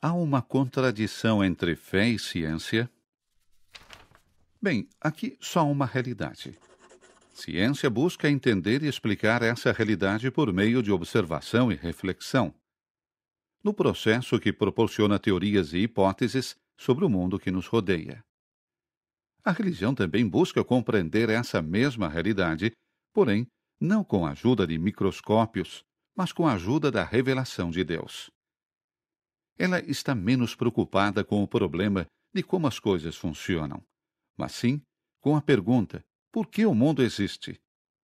Há uma contradição entre fé e ciência? Bem, aqui só uma realidade. Ciência busca entender e explicar essa realidade por meio de observação e reflexão, no processo que proporciona teorias e hipóteses sobre o mundo que nos rodeia. A religião também busca compreender essa mesma realidade, porém, não com a ajuda de microscópios, mas com a ajuda da revelação de Deus. Ela está menos preocupada com o problema de como as coisas funcionam, mas sim com a pergunta: por que o mundo existe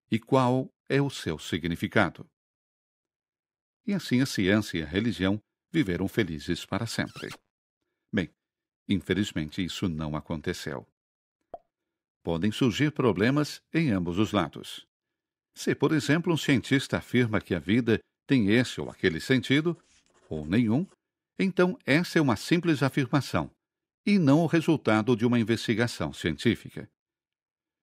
e qual é o seu significado? E assim a ciência e a religião viveram felizes para sempre. Bem, infelizmente isso não aconteceu podem surgir problemas em ambos os lados. Se, por exemplo, um cientista afirma que a vida tem esse ou aquele sentido, ou nenhum, então essa é uma simples afirmação, e não o resultado de uma investigação científica.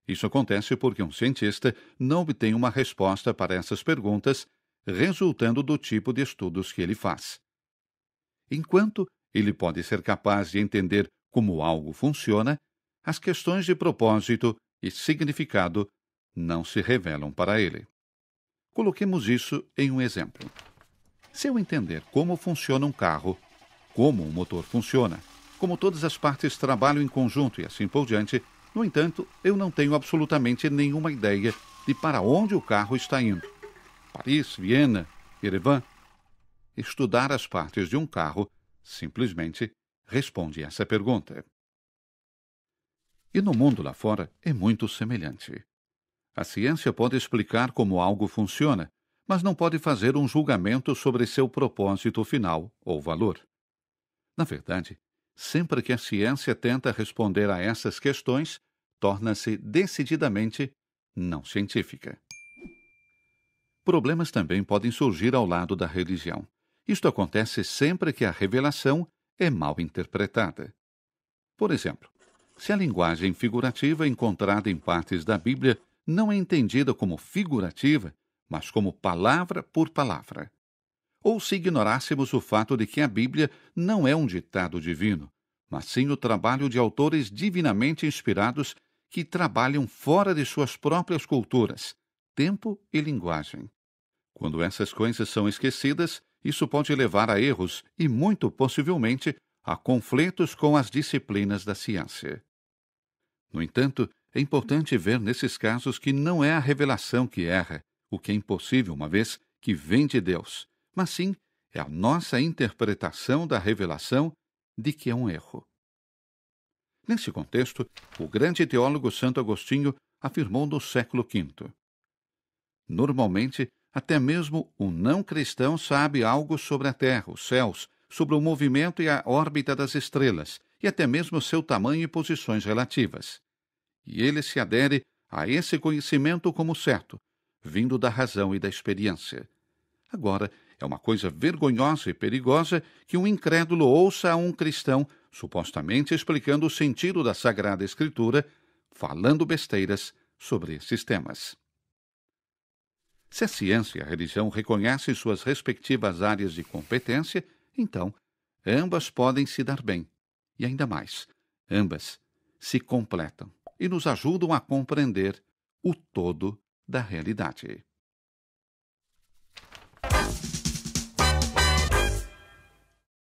Isso acontece porque um cientista não obtém uma resposta para essas perguntas, resultando do tipo de estudos que ele faz. Enquanto ele pode ser capaz de entender como algo funciona, as questões de propósito e significado não se revelam para ele. Coloquemos isso em um exemplo. Se eu entender como funciona um carro, como um motor funciona, como todas as partes trabalham em conjunto e assim por diante, no entanto, eu não tenho absolutamente nenhuma ideia de para onde o carro está indo. Paris, Viena, Erevan. Estudar as partes de um carro simplesmente responde essa pergunta. E no mundo lá fora é muito semelhante. A ciência pode explicar como algo funciona, mas não pode fazer um julgamento sobre seu propósito final ou valor. Na verdade, sempre que a ciência tenta responder a essas questões, torna-se decididamente não científica. Problemas também podem surgir ao lado da religião. Isto acontece sempre que a revelação é mal interpretada. Por exemplo, se a linguagem figurativa encontrada em partes da Bíblia não é entendida como figurativa, mas como palavra por palavra. Ou se ignorássemos o fato de que a Bíblia não é um ditado divino, mas sim o trabalho de autores divinamente inspirados que trabalham fora de suas próprias culturas, tempo e linguagem. Quando essas coisas são esquecidas, isso pode levar a erros e, muito possivelmente, há conflitos com as disciplinas da ciência. No entanto, é importante ver nesses casos que não é a revelação que erra, o que é impossível uma vez que vem de Deus, mas sim é a nossa interpretação da revelação de que é um erro. Nesse contexto, o grande teólogo Santo Agostinho afirmou no século V: Normalmente, até mesmo o não cristão sabe algo sobre a terra, os céus, sobre o movimento e a órbita das estrelas, e até mesmo seu tamanho e posições relativas. E ele se adere a esse conhecimento como certo, vindo da razão e da experiência. Agora, é uma coisa vergonhosa e perigosa que um incrédulo ouça a um cristão, supostamente explicando o sentido da Sagrada Escritura, falando besteiras sobre esses temas. Se a ciência e a religião reconhecem suas respectivas áreas de competência, então, ambas podem se dar bem. E ainda mais, ambas se completam e nos ajudam a compreender o todo da realidade.